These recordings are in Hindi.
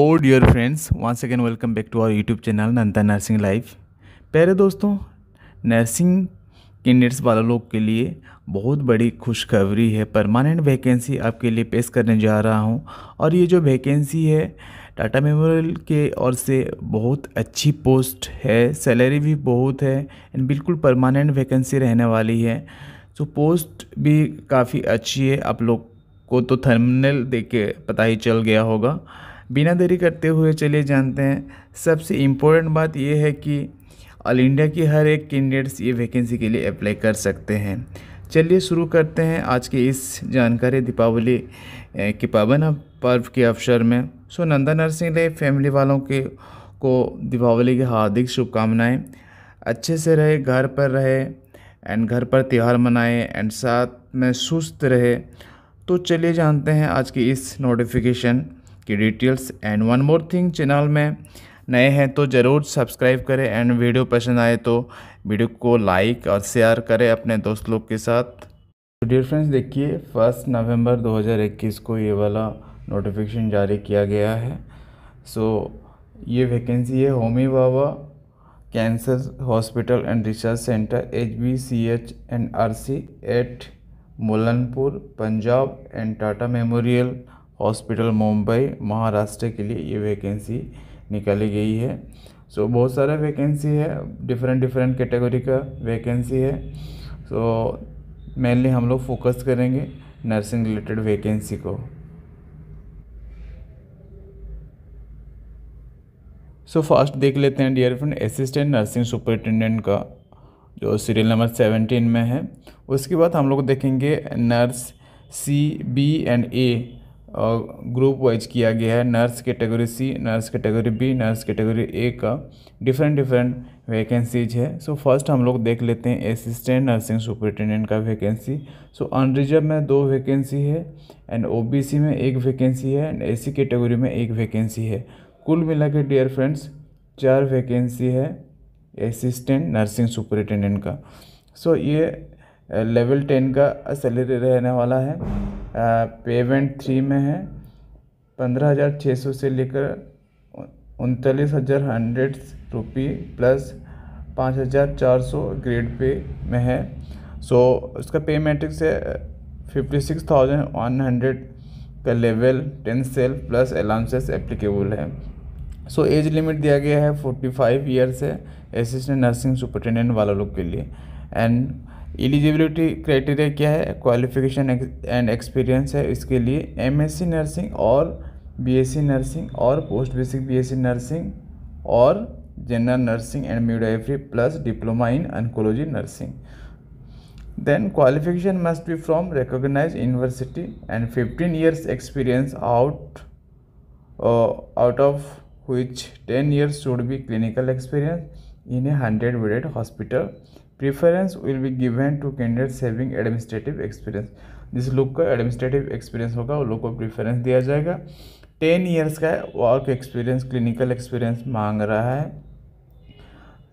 O dear friends once again welcome back to our YouTube channel नंता नर्सिंग लाइफ प्यारे दोस्तों नर्सिंग कैंडिडेट्स वाले लोग के लिए बहुत बड़ी खुशखबरी है परमानेंट वैकेंसी आपके लिए पेश करने जा रहा हूँ और ये जो वैकेंसी है टाटा मेमोरियल के और से बहुत अच्छी पोस्ट है सैलरी भी बहुत है एंड बिल्कुल परमानेंट वैकेंसी रहने वाली है तो पोस्ट भी काफ़ी अच्छी है आप लोग को तो थर्मिनल देख के पता ही चल गया होगा बिना देरी करते हुए चलिए जानते हैं सबसे इम्पोर्टेंट बात यह है कि ऑल इंडिया की हर एक कैंडिडेट्स ये वैकेंसी के लिए अप्लाई कर सकते हैं चलिए शुरू करते हैं आज की इस जानकारी दीपावली के पावन पर्व के अवसर में सो नंदा नरसिंह ने फैमिली वालों के को दीपावली की हार्दिक शुभकामनाएं अच्छे से रहे घर पर रहे एंड घर पर त्यौहार मनाए एंड साथ में सुस्त रहे तो चलिए जानते हैं आज की इस नोटिफिकेशन की details and one more thing channel में नए हैं तो ज़रूर सब्सक्राइब करें एंड वीडियो पसंद आए तो वीडियो को लाइक और शेयर करें अपने दोस्त लोग के साथ तो डियर फ्रेंड्स देखिए फर्स्ट नवंबर 2021 को ये वाला नोटिफिकेशन जारी किया गया है सो so, ये वैकेंसी है Homi Bhabha cancer hospital and research centre H B C H and R C at Mullanpur Punjab and Tata memorial hospital Mumbai Maharashtra के लिए ये वैकेंसी निकाली गई है सो so, बहुत सारा वैकेंसी है डिफरेंट डिफरेंट कैटेगरी का वैकेंसी है सो so, मेनली हम लोग फोकस करेंगे नर्सिंग रिलेटेड वैकेंसी को सो so, फर्स्ट देख लेते हैं dear friend assistant nursing superintendent का जो सीरियल नंबर सेवेंटीन में है उसके बाद हम लोग देखेंगे nurse C B and A group wise किया गया है nurse category C nurse category B nurse category A का डिफरेंट डिफरेंट वैकेंसीज है सो so, फर्स्ट हम लोग देख लेते हैं असिस्टेंट नर्सिंग सुपरिटेंडेंट का वैकेंसी सो अनरिजर्व में दो वैकेंसी है एंड ओबीसी में एक वैकेंसी है एंड एसी कैटेगरी में एक वैकेंसी है कुल मिला के डियर फ्रेंड्स चार वैकेंसी है असिस्टेंट नर्सिंग सुपरिटेंडेंट का सो so, ये लेवल टेन का सैलरी रहने वाला है पेमेंट थ्री में है पंद्रह हज़ार छः सौ से लेकर उनतालीस हज़ार हंड्रेड रुपी प्लस पाँच हज़ार चार सौ ग्रेड पे में है सो उसका पे मैट्रिक्स है fifty six thousand one hundred का level ten cell plus allowances applicable है सो एज लिमिट दिया गया है फोर्टी फाइव ईयर्स है असिस्टेंट नर्सिंग सुपरटेंडेंट वाला लोग के लिए एंड एलिजिबिलिटी क्राइटेरिया क्या है क्वालिफिकेशन एंड एक्सपीरियंस है इसके लिए एमएससी नर्सिंग और बीएससी नर्सिंग और पोस्ट बेसिक बीएससी नर्सिंग और general nursing and midwifery plus diploma in oncology nursing then qualification must be from recognise university and fifteen years experience out out of which ten years should be clinical experience in a hundred bedded hospital preference will be given to candidate having administrative experience जिस लोग का एडमिनिस्ट्रेटिव एक्सपीरियंस होगा वो लोग को प्रिफरेंस दिया जाएगा टेन ईयर्स का वर्क एक्सपीरियंस क्लिनिकल एक्सपीरियंस मांग रहा है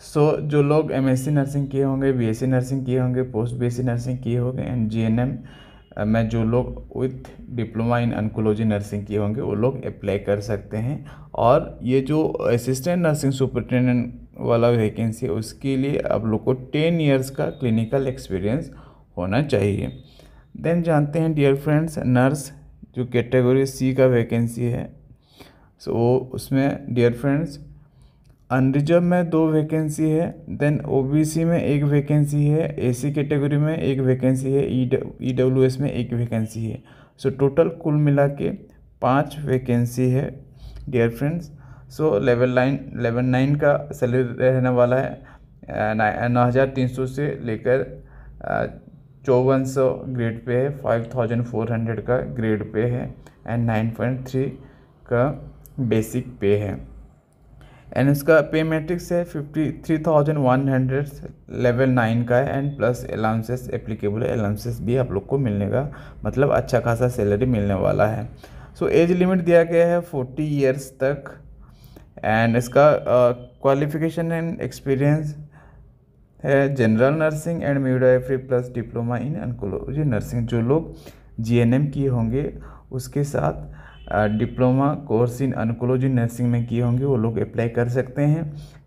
सो so, जो लोग एमएससी नर्सिंग किए होंगे बीएससी नर्सिंग किए होंगे पोस्ट बीएससी नर्सिंग किए होंगे एंड जीएनएम में जो लोग with diploma in oncology nursing किए होंगे वो लोग अप्लाई कर सकते हैं और ये जो असिस्टेंट नर्सिंग सुपरिटेंडेंट वाला वैकेंसी है उसके लिए आप लोग को टेन ईयर्स का क्लिनिकल एक्सपीरियंस होना चाहिए देन जानते हैं डियर फ्रेंड्स नर्स जो कैटेगरी सी का वैकेंसी है सो so, उसमें डियर फ्रेंड्स अनरिजर्व में दो वैकेंसी है देन ओबीसी में एक वैकेंसी है एसी कैटेगरी में एक वैकेंसी है ई डब्ल्यू एस में एक वैकेंसी है सो so, टोटल कुल मिला के पाँच वैकेंसी है dear friends so level nine level nine का सैलरी रहने वाला है नौ हज़ार तीन सौ से लेकर चौवन सौ ग्रेड पे है फाइव थाउजेंड फोर हंड्रेड का ग्रेड पे है एंड नाइन पॉइंट थ्री का बेसिक पे है एंड इसका पे मैट्रिक्स है fifty three thousand one hundred level nine का है एंड प्लस अलाउंसेस एप्लीकेबल है अलाउंसेस भी आप लोग को मिलने का मतलब अच्छा खासा सैलरी मिलने वाला है सो एज लिमिट दिया गया है फोर्टी ईयर्स तक एंड इसका क्वालिफिकेशन एंड एक्सपीरियंस है general nursing and midwifery plus diploma in oncology nursing जो लोग जी एन एम किए होंगे उसके साथ diploma course in oncology nursing में किए होंगे वो लोग अप्लाई कर सकते हैं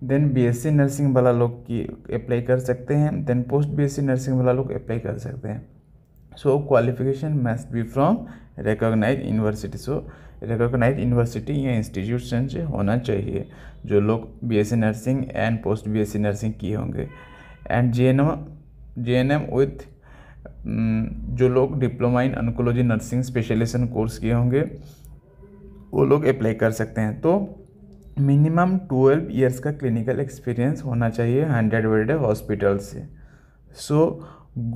देन बीएससी नर्सिंग वाला लोग की अप्लाई कर सकते हैं देन पोस्ट बीएससी नर्सिंग वाला लोग अप्लाई कर सकते हैं so qualification must be from recognise university so recognised university या इंस्टीट्यूशन से होना चाहिए जो लोग B nursing and post B nursing किए होंगे and J N M J N M with जो लोग diploma in oncology nursing specialisation course किए होंगे वो लोग अप्लाई कर सकते हैं तो मिनिमम ट्वेल्व इयर्स का क्लिनिकल एक्सपीरियंस होना चाहिए हंड्रेड वर्ड हॉस्पिटल से सो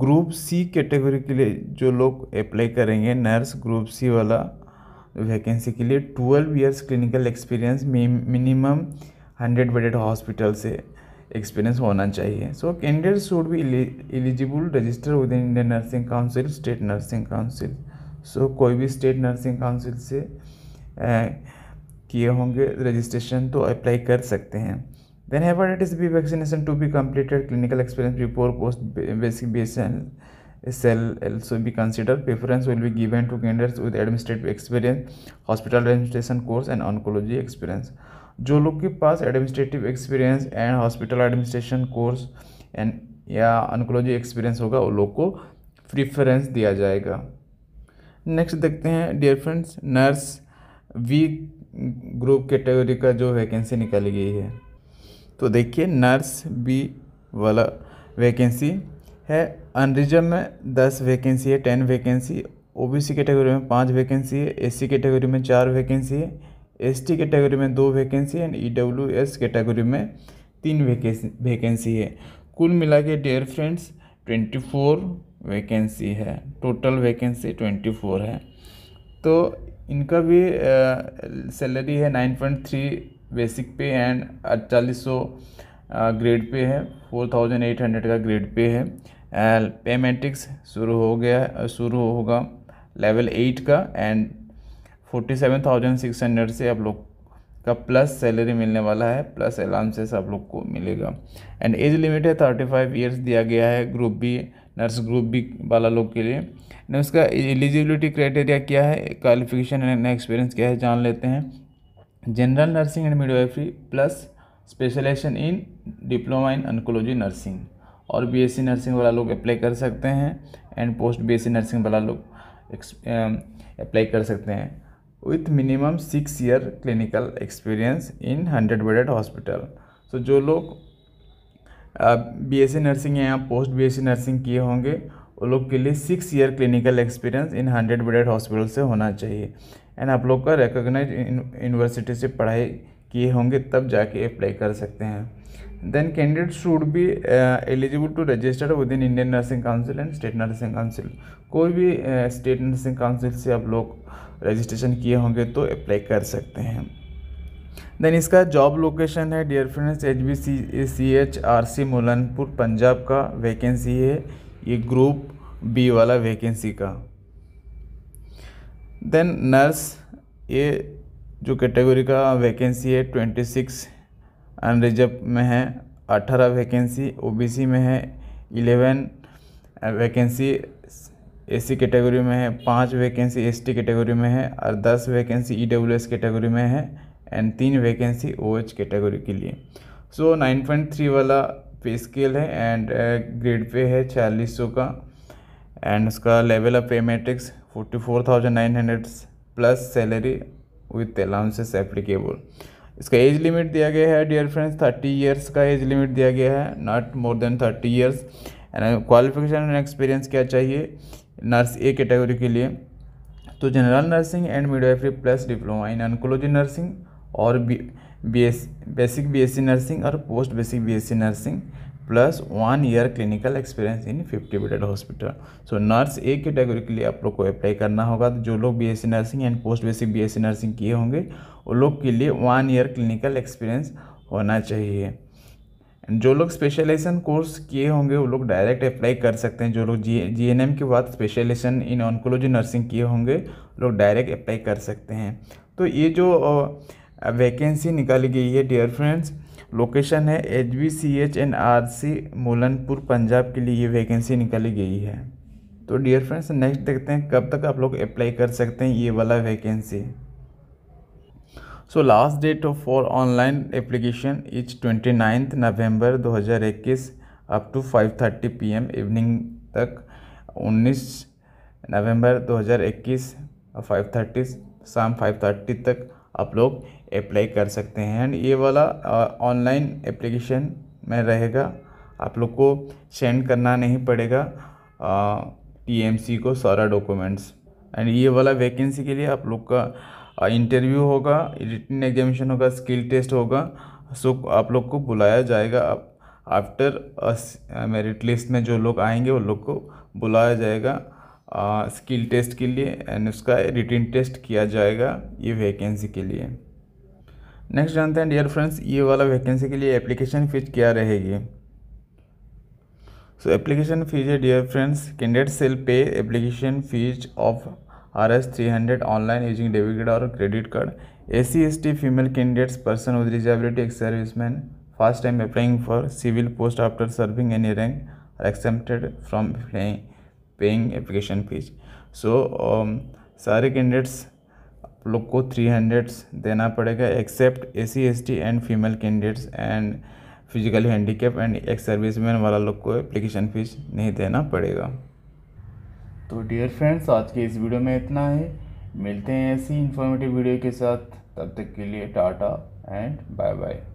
ग्रुप सी कैटेगरी के लिए जो लोग अप्लाई करेंगे नर्स ग्रुप सी वाला वैकेंसी के लिए twelve years clinical experience minimum hundred bedded hospital से एक्सपीरियंस होना चाहिए सो कैंडिडेट शुड भी eligible register with in Indian Nursing Council State Nursing Council so कोई भी स्टेट नर्सिंग काउंसिल से किए होंगे रजिस्ट्रेशन तो अप्लाई कर सकते हैं then hepatitis B vaccination to be completed clinical experience before post basic बेसन shall also be considered. Preference will be given to candidates with administrative experience, hospital administration course and oncology जो लोग के पास administrative experience and hospital administration course and या ऑनकोलॉजी एक्सपीरियंस होगा उन लोग को प्रिफरेंस दिया जाएगा नेक्स्ट देखते हैं dear friends nurse B group category का जो वैकेंसी निकाली गई है तो देखिए नर्स बी वाला वैकेंसी है अनरिजर्व में दस वैकेंसी है टेन वैकेंसी ओबीसी कैटेगरी में पाँच वैकेंसी है एससी कैटेगरी में चार वैकेंसी है एसटी कैटेगरी में दो वैकेंसी एंड ईडब्ल्यूएस कैटेगरी में तीन वैकेंसी है कुल मिला के dear friends twenty four vacancy है टोटल वैकेंसी ट्वेंटी फोर है तो इनका भी सैलरी है nine point three basic pay and अड़तालीस सौ ग्रेड पे है फोर थाउजेंड एट हंड्रेड का ग्रेड पे है पेमेटिक्स शुरू हो गया शुरू होगा लेवल एट का and forty seven thousand six hundred से आप लोग का प्लस सैलरी मिलने वाला है प्लस अलाउंसेस आप लोग को मिलेगा एंड एज लिमिट है थर्टी फाइव ईयर्स दिया गया है group B nurse group B वाला लोग के लिए ना उसका एलिजिबिलिटी क्राइटेरिया क्या है क्वालिफिकेशन एंड एक्सपीरियंस क्या है जान लेते हैं general nursing and midwifery plus specialisation in diploma in oncology nursing और बीएससी नर्सिंग वाला लोग अप्लाई कर सकते हैं एंड पोस्ट बीएससी नर्सिंग वाला लोग अप्लाई कर सकते हैं with minimum six year clinical experience in hundred bedded hospital so जो लोग बीएससी नर्सिंग या पोस्ट बीएससी नर्सिंग किए होंगे उन लोग के लिए six year clinical experience in hundred bedded hospital से होना चाहिए एंड आप लोग का रिकोगनाइज यूनिवर्सिटी से पढ़ाई किए होंगे तब जाके अप्लाई कर सकते हैं then candidate should be eligible to register with in Indian Nursing Council and State Nursing Council कोई भी स्टेट नर्सिंग काउंसिल से आप लोग रजिस्ट्रेशन किए होंगे तो अप्लाई कर सकते हैं देन इसका जॉब लोकेशन है dear friends H B C C H R C Mullanpur Punjab का वैकेंसी है ये ग्रुप बी वाला वैकेंसी का देन नर्स ये जो कैटेगरी का वैकेंसी है ट्वेंटी सिक्स अनरिजर्व में है अठारह वैकेंसी ओबीसी में है इलेवन वैकेंसी सी कैटेगरी में है पाँच वैकेंसी एसटी कैटेगरी में है और दस वैकेंसी ईडब्ल्यूएस कैटेगरी में है एंड तीन वैकेंसी ओ एच कैटेगरी के लिए सो नाइन पॉइंट थ्री वाला पे स्केल है एंड ग्रेड uh, पे है छियालीस सौ का एंड उसका level of pay matrix forty four thousand nine hundred plus salary with allowances applicable इसका एज लिमिट दिया गया है डियर फ्रेंड्स थर्टी ईयर्स का एज लिमिट दिया गया है not more than thirty years and qualification and experience क्या चाहिए नर्स ए कैटेगरी के लिए तो general nursing and midwifery plus diploma in oncology nursing और B B S basic B S C nursing और post basic B S C nursing plus one year clinical experience in fifty bedded hospital so nurse A category के लिए आप लोग को अप्लाई करना होगा तो जो लोग B nursing and post basic B nursing किए होंगे उन लोग के लिए वन ईयर क्लिनिकल एक्सपीरियंस होना चाहिए जो लोग स्पेशलाइजेशन कोर्स किए होंगे वो लोग डायरेक्ट अप्लाई कर सकते हैं जो लोग जी जी एन एम के बाद स्पेशलाइजेशन इन ऑनकोलॉजी नर्सिंग किए होंगे लोग डायरेक्ट अप्लाई कर सकते हैं तो ये जो वैकेंसी निकाली गई है डियर फ्रेंड्स लोकेशन है H B C H N R C Mullanpur Punjab के लिए ये वैकेंसी निकाली गई है तो डियर फ्रेंड्स नेक्स्ट देखते हैं कब तक आप लोग अप्लाई कर सकते हैं ये वाला vacancy so last date of for online application is twenty ninth नवम्बर दो हज़ार इक्कीस up to five thirty P M evening तक उन्नीस नवम्बर दो हज़ार इक्कीस फाइव थर्टी शाम फाइव थर्टी तक आप लोग अप्लाई कर सकते हैं एंड ये वाला ऑनलाइन एप्लीकेशन में रहेगा आप लोग को सेंड करना नहीं पड़ेगा टीएमसी को सारा डॉक्यूमेंट्स एंड ये वाला वैकेंसी के लिए आप लोग का इंटरव्यू होगा रिटर्न एग्जामिशन होगा स्किल टेस्ट होगा सो आप लोग को बुलाया जाएगा आप आफ्टर मेरिट लिस्ट में जो लोग आएंगे उन लोग को बुलाया जाएगा स्किल टेस्ट के लिए एंड उसका रिटर्न टेस्ट किया जाएगा ये वैकेंसी के लिए नेक्स्ट जानते हैं डियर फ्रेंड्स ये वाला वैकेंसी के लिए एप्लीकेशन फ़ीस क्या रहेगी सो एप्लीकेशन फ़ीस है dear friends candidate shall pay application fees of R S three hundred online using debit card और credit card A C S T female candidates person with disability ex service man first time applying for civil post after serving any rank are exempted from paying application fees so सारे कैंडिडेट्स लोग को थ्री हंड्रेड्स देना पड़ेगा except A C S T and female candidates and physically handicap and ex serviceman वाला लोग को एप्लीकेशन फ़ीस नहीं देना पड़ेगा तो डियर फ्रेंड्स आज के इस वीडियो में इतना है मिलते हैं ऐसी इन्फॉर्मेटिव वीडियो के साथ तब तक के लिए टाटा एंड बाय बाय